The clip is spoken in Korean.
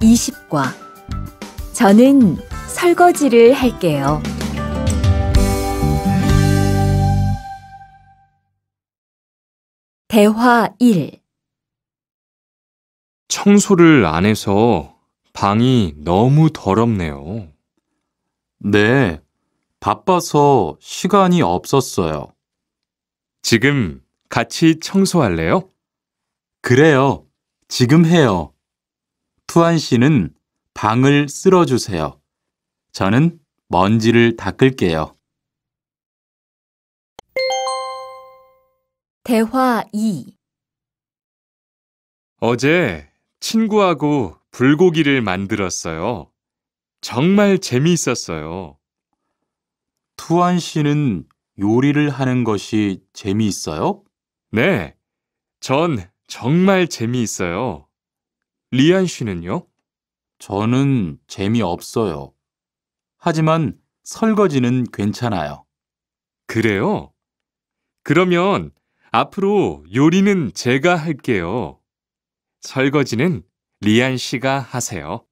20과 저는 설거지를 할게요. 대화 1 청소를 안 해서 방이 너무 더럽네요. 네, 바빠서 시간이 없었어요. 지금 같이 청소할래요? 그래요, 지금 해요. 투한 씨는 방을 쓸어주세요. 저는 먼지를 닦을게요. 대화 2 어제 친구하고 불고기를 만들었어요. 정말 재미있었어요. 투한 씨는 요리를 하는 것이 재미있어요? 네, 전 정말 재미있어요. 리안 씨는요? 저는 재미없어요. 하지만 설거지는 괜찮아요. 그래요? 그러면 앞으로 요리는 제가 할게요. 설거지는 리안 씨가 하세요.